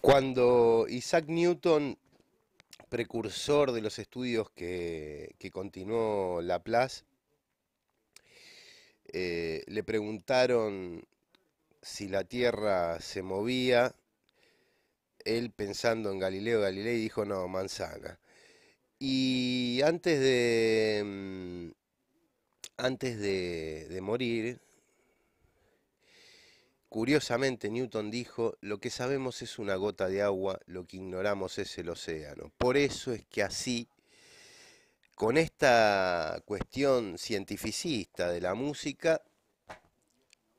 Cuando Isaac Newton, precursor de los estudios que, continuó Laplace, eh, le preguntaron si la Tierra se movía, él pensando en Galileo Galilei dijo, no, manzana. Y antes de, mm, antes de morir, Curiosamente, Newton dijo, lo que sabemos es una gota de agua, lo que ignoramos es el océano. Por eso es que así, con esta cuestión cientificista de la música,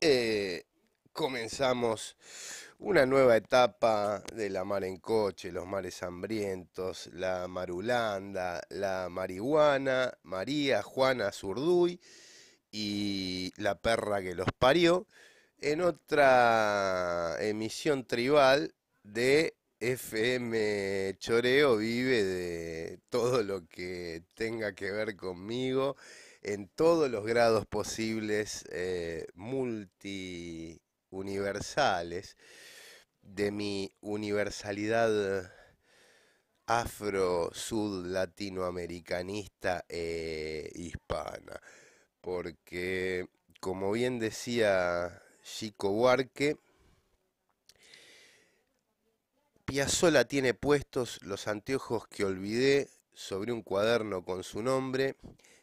eh, comenzamos una nueva etapa de la mar en coche, los mares hambrientos, la marulanda, la marihuana, María Juana Zurduy y la perra que los parió en otra emisión tribal de FM Choreo vive de todo lo que tenga que ver conmigo en todos los grados posibles eh, multi-universales de mi universalidad afro, sud, latinoamericanista e hispana. Porque, como bien decía Chico Huarque, Piazzola tiene puestos los anteojos que olvidé sobre un cuaderno con su nombre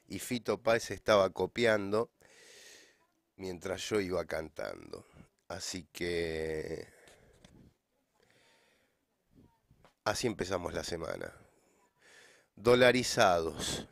y Fito Páez estaba copiando mientras yo iba cantando. Así que así empezamos la semana. Dolarizados.